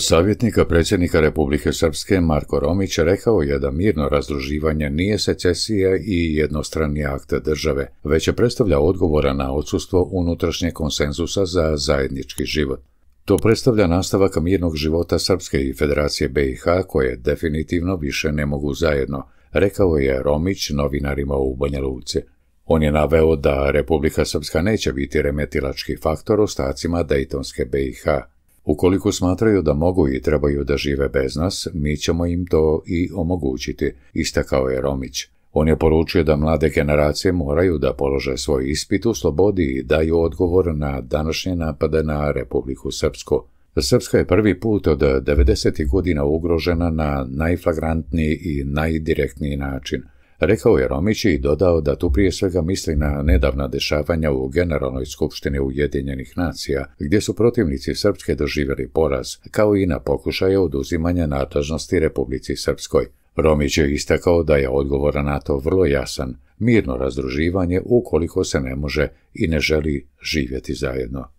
Savjetnika predsjednika Republike Srpske Marko Romić rekao je da mirno razdruživanje nije secesija i jednostrani akt države, već je predstavlja odgovora na odsustvo unutrašnjeg konsenzusa za zajednički život. To predstavlja nastavak mirnog života Srpske i Federacije BiH koje definitivno više ne mogu zajedno, rekao je Romić novinarima u Banja Luci. On je naveo da Republika Srpska neće biti remetilački faktor ostacima Dejtonske BiH, Ukoliko smatraju da mogu i trebaju da žive bez nas, mi ćemo im to i omogućiti, istakao je Romić. On je poručio da mlade generacije moraju da polože svoj ispit u slobodi i daju odgovor na današnje napade na Republiku Srpsku. Srpska je prvi put od 90. godina ugrožena na najflagrantniji i najdirektniji način. Rekao je Romić i dodao da tu prije svega misli na nedavna dešavanja u Generalnoj skupštini Ujedinjenih nacija, gdje su protivnici Srpske doživjeli poraz, kao i na pokušaje oduzimanja nadležnosti Republici Srpskoj. Romić je istakao da je odgovor na to vrlo jasan, mirno razdruživanje ukoliko se ne može i ne želi živjeti zajedno.